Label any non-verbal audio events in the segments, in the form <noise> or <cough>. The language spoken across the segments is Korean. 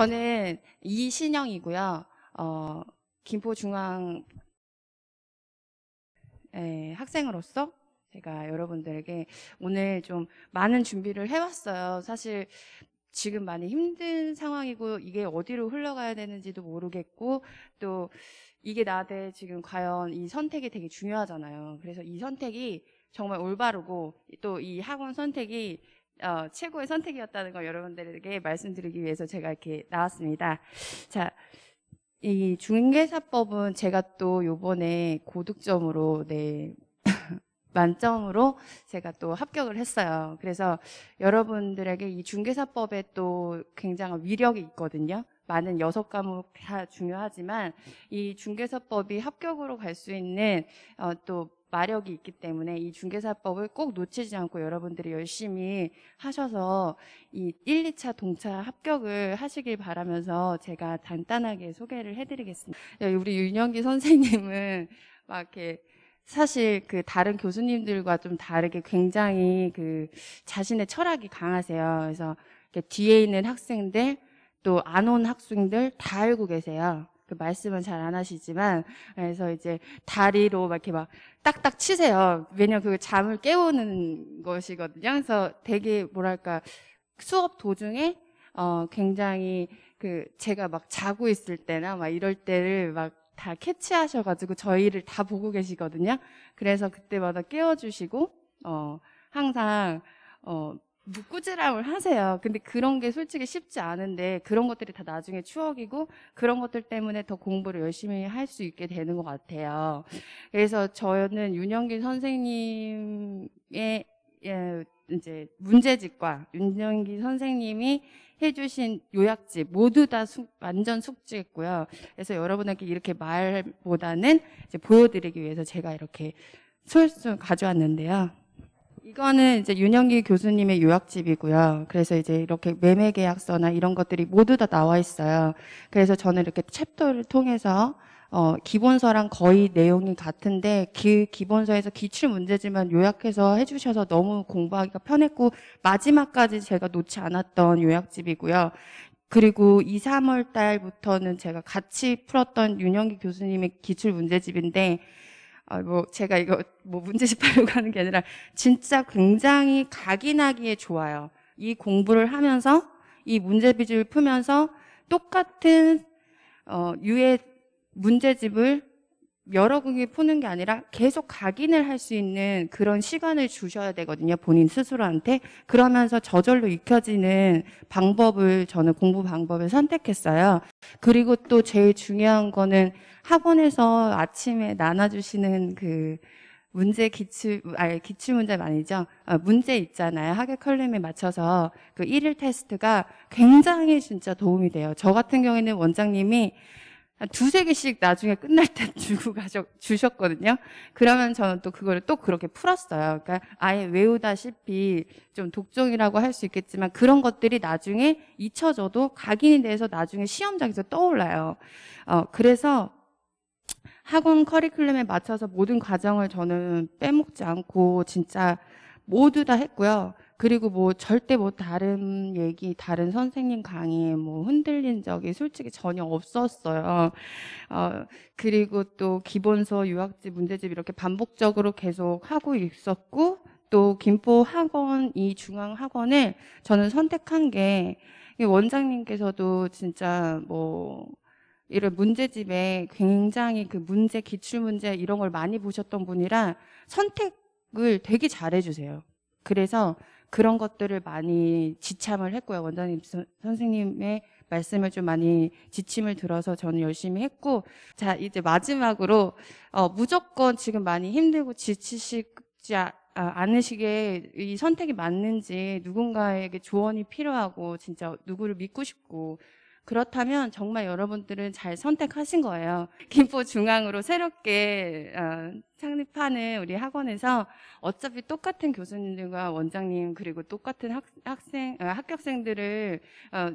저는 이신영이고요. 어, 김포중앙 예, 학생으로서 제가 여러분들에게 오늘 좀 많은 준비를 해왔어요. 사실 지금 많이 힘든 상황이고 이게 어디로 흘러가야 되는지도 모르겠고 또 이게 나한테 지금 과연 이 선택이 되게 중요하잖아요. 그래서 이 선택이 정말 올바르고 또 이 학원 선택이 어, 최고의 선택이었다는 걸 여러분들에게 말씀드리기 위해서 제가 이렇게 나왔습니다. 자, 이 중개사법은 제가 또 요번에 고득점으로, 네, <laughs> 만점으로 제가 또 합격을 했어요. 그래서 여러분들에게 이 중개사법에 또 굉장한 위력이 있거든요. 많은 여섯 과목 다 중요하지만 이 중개사법이 합격으로 갈 수 있는 어, 또 마력이 있기 때문에 이 중개사법을 꼭 놓치지 않고 여러분들이 열심히 하셔서 이 1, 2차 동차 합격을 하시길 바라면서 제가 간단하게 소개를 해드리겠습니다. 네, 우리 윤영기 선생님은 막 이렇게 사실 그 다른 교수님들과 좀 다르게 굉장히 그 자신의 철학이 강하세요. 그래서 뒤에 있는 학생들 또 안 온 학생들 다 알고 계세요. 그 말씀은 잘 안 하시지만 그래서 이제 다리로 막 이렇게 막 딱딱 치세요. 왜냐면 그 잠을 깨우는 것이거든요. 그래서 되게 뭐랄까 수업 도중에 어 굉장히 그 제가 막 자고 있을 때나 막 이럴 때를 막 다 캐치하셔가지고 저희를 다 보고 계시거든요. 그래서 그때마다 깨워주시고 어 항상 어 묵꾸지람을 하세요. 근데 그런 게 솔직히 쉽지 않은데 그런 것들이 다 나중에 추억이고 그런 것들 때문에 더 공부를 열심히 할 수 있게 되는 것 같아요. 그래서 저는 윤영길 선생님의 예, 이제 문제집과 윤영기 선생님이 해주신 요약집 모두 다 숙, 완전 숙지했고요. 그래서 여러분에게 이렇게 말보다는 보여드리기 위해서 제가 이렇게 솔솔 가져왔는데요. 학교는 이제 윤영기 교수님의 요약집이고요. 그래서 이제 이렇게 매매 계약서나 이런 것들이 모두 다 나와 있어요. 그래서 저는 이렇게 챕터를 통해서 어, 기본서랑 거의 내용이 같은데 그 기본서에서 기출 문제지만 요약해서 해주셔서 너무 공부하기가 편했고 마지막까지 제가 놓지 않았던 요약집이고요. 그리고 2, 3월 달부터는 제가 같이 풀었던 윤영기 교수님의 기출 문제집인데 어, 뭐 제가 이거 뭐 문제집 하려고 하는 게 아니라 진짜 굉장히 각인하기에 좋아요. 이 공부를 하면서 이 문제집을 풀면서 똑같은 어, 유의 문제집을 여러 국이 푸는 게 아니라 계속 각인을 할 수 있는 그런 시간을 주셔야 되거든요. 본인 스스로한테. 그러면서 저절로 익혀지는 방법을 저는 공부 방법을 선택했어요. 그리고 또 제일 중요한 거는 학원에서 아침에 나눠주시는 그 문제 기출, 아니, 기출 문제가 아니죠. 아, 문제 있잖아요. 학의 컬럼에 맞춰서 그 1일 테스트가 굉장히 진짜 도움이 돼요. 저 같은 경우에는 원장님이 한 두세 개씩 나중에 끝날 때 <laughs> 주고 가셔, 주셨거든요. 그러면 저는 또 그거를 또 그렇게 풀었어요. 그러니까 아예 외우다시피 좀 독종이라고 할 수 있겠지만 그런 것들이 나중에 잊혀져도 각인이 돼서 나중에 시험장에서 떠올라요. 어, 그래서 학원 커리큘럼에 맞춰서 모든 과정을 저는 빼먹지 않고 진짜 모두 다 했고요. 그리고 뭐 절대 뭐 다른 얘기, 다른 선생님 강의에 뭐 흔들린 적이 솔직히 전혀 없었어요. 어, 그리고 또 기본서, 유학집, 문제집 이렇게 반복적으로 계속 하고 있었고, 또 김포 학원, 이 중앙 학원을 저는 선택한 게 원장님께서도 진짜 뭐 이런 문제집에 굉장히 그 문제, 기출 문제 이런 걸 많이 보셨던 분이라 선택을 되게 잘해주세요. 그래서 그런 것들을 많이 지참을 했고요. 원장님 선생님의 말씀을 좀 많이 지침을 들어서 저는 열심히 했고 자 이제 마지막으로 어, 무조건 지금 많이 힘들고 지치시지 아, 아 않으시게 이 선택이 맞는지 누군가에게 조언이 필요하고 진짜 누구를 믿고 싶고 그렇다면 정말 여러분들은 잘 선택하신 거예요. 김포 중앙으로 새롭게 어, 창립하는 우리 학원에서 어차피 똑같은 교수님들과 원장님 그리고 똑같은 학, 생 어, 합격생들을 어,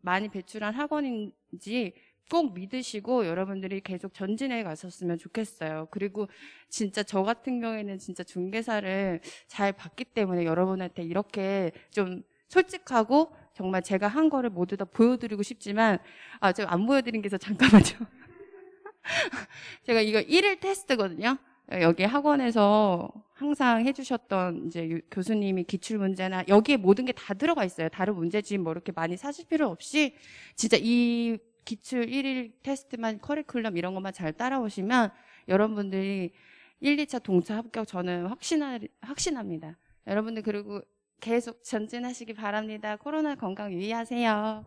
많이 배출한 학원인지 꼭 믿으시고 여러분들이 계속 전진해 가셨으면 좋겠어요. 그리고 진짜 저 같은 경우에는 진짜 중개사를 잘 봤기 때문에 여러분한테 이렇게 좀 솔직하고 정말 제가 한 거를 모두 다 보여드리고 싶지만 아 제가 안 보여드린 게있 잠깐만요. <laughs> 제가 이거 1일 테스트거든요. 여기 학원에서 항상 해주셨던 이제 교수님이 기출 문제나 여기에 모든 게 다 들어가 있어요. 다른 문제집 뭐 이렇게 많이 사실 필요 없이 진짜 이 기출 1일 테스트만 커리큘럼 이런 것만 잘 따라오시면 여러분들이 1, 2차 동차 합격 저는 확신 확신합니다. 여러분들 그리고 계속 전진하시기 바랍니다. 코로나 건강 유의하세요.